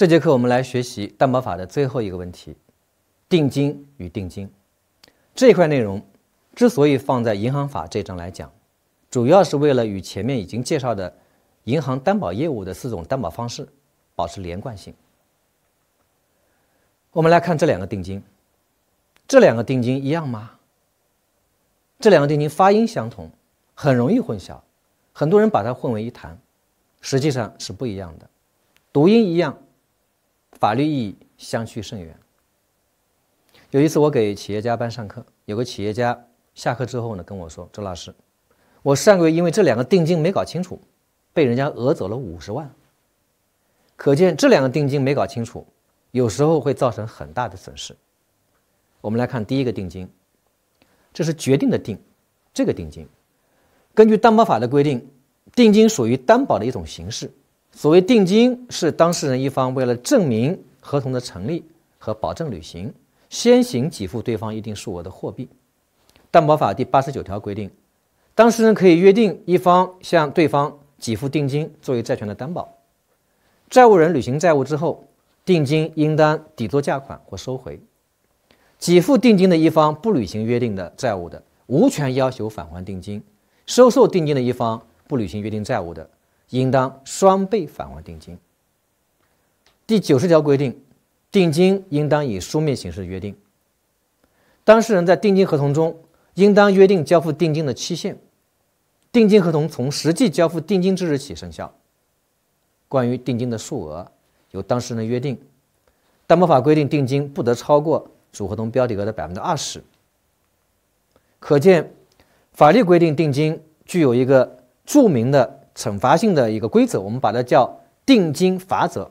这节课我们来学习担保法的最后一个问题：定金与定金。这一块内容之所以放在银行法这章来讲，主要是为了与前面已经介绍的银行担保业务的四种担保方式保持连贯性。我们来看这两个定金，这两个定金一样吗？这两个定金发音相同，很容易混淆，很多人把它混为一谈，实际上是不一样的，读音一样。法律意义相去甚远。有一次，我给企业家班上课，有个企业家下课之后呢跟我说：“周老师，我上个月因为这两个定金没搞清楚，被人家讹走了五十万。可见这两个定金没搞清楚，有时候会造成很大的损失。”我们来看第一个定金，这是决定的定，这个定金根据担保法的规定，定金属于担保的一种形式。所谓定金，是当事人一方为了证明合同的成立和保证履行，先行给付对方一定数额的货币。担保法第八十九条规定，当事人可以约定一方向对方给付定金作为债权的担保。债务人履行债务之后，定金应当抵作价款或收回。给付定金的一方不履行约定的债务的，无权要求返还定金；收受定金的一方不履行约定债务的，应当双倍返还定金。第九十条规定，定金应当以书面形式约定。当事人在定金合同中应当约定交付定金的期限，定金合同从实际交付定金之日起生效。关于定金的数额，由当事人约定，但不法规定定金不得超过主合同标的额的百分之二十。可见，法律规定定金具有一个著名的。惩罚性的一个规则，我们把它叫定金法则，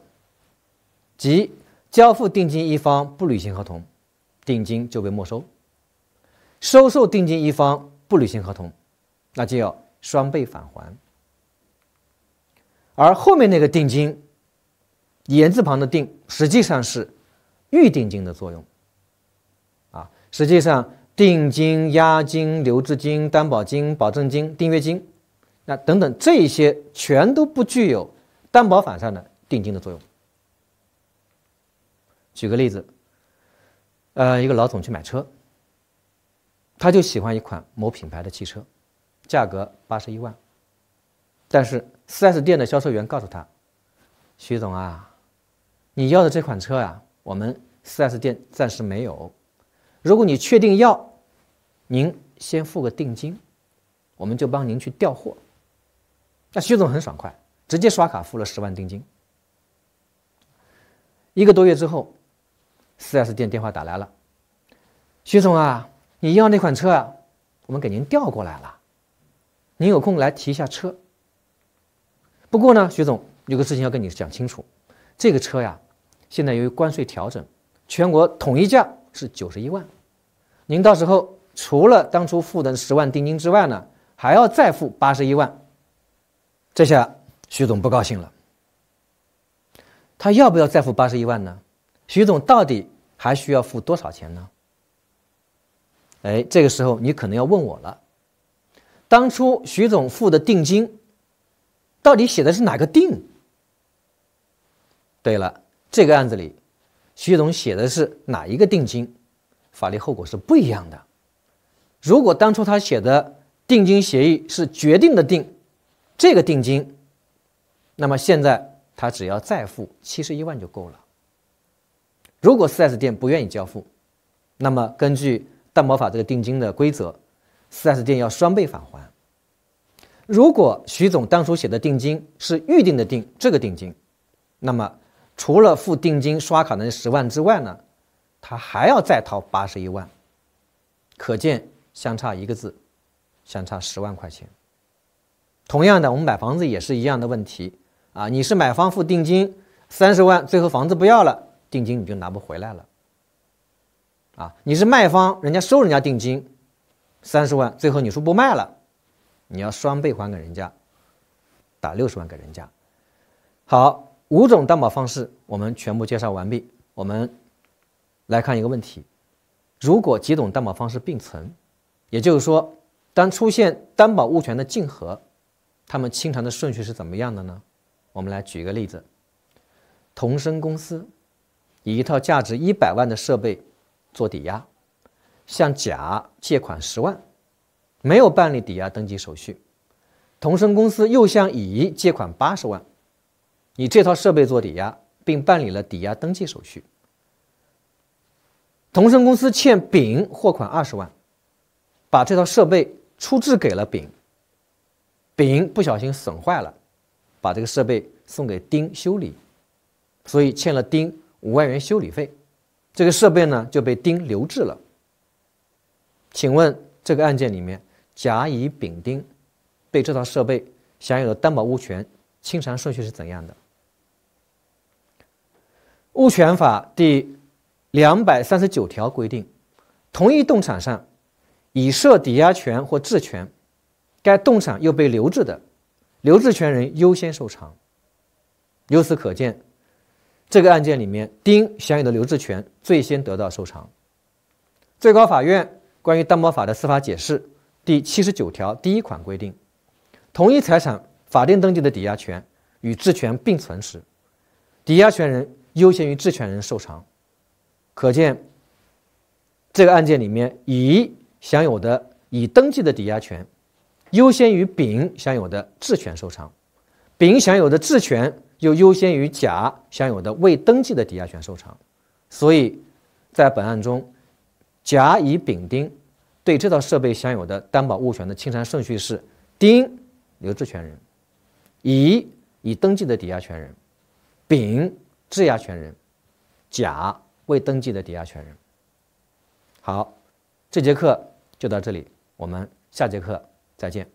即交付定金一方不履行合同，定金就被没收；收受定金一方不履行合同，那就要双倍返还。而后面那个定金，言字旁的定，实际上是预定金的作用。啊，实际上定金、押金、留置金、担保金、保证金、订约金。那等等，这些全都不具有担保反上的定金的作用。举个例子，呃，一个老总去买车，他就喜欢一款某品牌的汽车，价格八十一万。但是四 S 店的销售员告诉他：“徐总啊，你要的这款车呀，我们四 S 店暂时没有。如果你确定要，您先付个定金，我们就帮您去调货。”那薛总很爽快，直接刷卡付了十万定金。一个多月之后，4S 店电话打来了：“薛总啊，你要那款车啊，我们给您调过来了，您有空来提一下车。不过呢，徐总有个事情要跟你讲清楚，这个车呀，现在由于关税调整，全国统一价是九十一万。您到时候除了当初付的十万定金之外呢，还要再付八十一万。”这下徐总不高兴了，他要不要再付八十一万呢？徐总到底还需要付多少钱呢？哎，这个时候你可能要问我了，当初徐总付的定金，到底写的是哪个“定”？对了，这个案子里，徐总写的是哪一个定金，法律后果是不一样的。如果当初他写的定金协议是“决定”的“定”。这个定金，那么现在他只要再付七十一万就够了。如果四 S 店不愿意交付，那么根据担保法这个定金的规则，四 S 店要双倍返还。如果徐总当初写的定金是预定的定这个定金，那么除了付定金刷卡的那十万之外呢，他还要再掏八十一万。可见相差一个字，相差十万块钱。同样的，我们买房子也是一样的问题啊！你是买方付定金三十万，最后房子不要了，定金你就拿不回来了。啊，你是卖方，人家收人家定金三十万，最后你说不卖了，你要双倍还给人家，打六十万给人家。好，五种担保方式我们全部介绍完毕。我们来看一个问题：如果几种担保方式并存，也就是说，当出现担保物权的竞合。他们清偿的顺序是怎么样的呢？我们来举一个例子：同升公司以一套价值一百万的设备做抵押，向甲借款十万，没有办理抵押登记手续。同升公司又向乙借款八十万，以这套设备做抵押，并办理了抵押登记手续。同升公司欠丙货款二十万，把这套设备出质给了丙。丙不小心损坏了，把这个设备送给丁修理，所以欠了丁五万元修理费。这个设备呢就被丁留置了。请问这个案件里面，甲、乙、丙、丁对这套设备享有的担保物权清偿顺序是怎样的？物权法第两百三十九条规定，同一动产上已设抵押权或质权。该动产又被留置的，留置权人优先受偿。由此可见，这个案件里面，丁享有的留置权最先得到受偿。最高法院关于担保法的司法解释第七十九条第一款规定：同一财产法定登记的抵押权与质权并存时，抵押权人优先于质权人受偿。可见，这个案件里面，乙享有的已登记的抵押权。优先于丙享有的质权收偿，丙享有的质权又优先于甲享有的未登记的抵押权收偿，所以，在本案中，甲、乙、丙、丁对这套设备享有的担保物权的清偿顺序是：丁留置权人，乙已登记的抵押权人，丙质押权人，甲未登记的抵押权人。好，这节课就到这里，我们下节课。再见。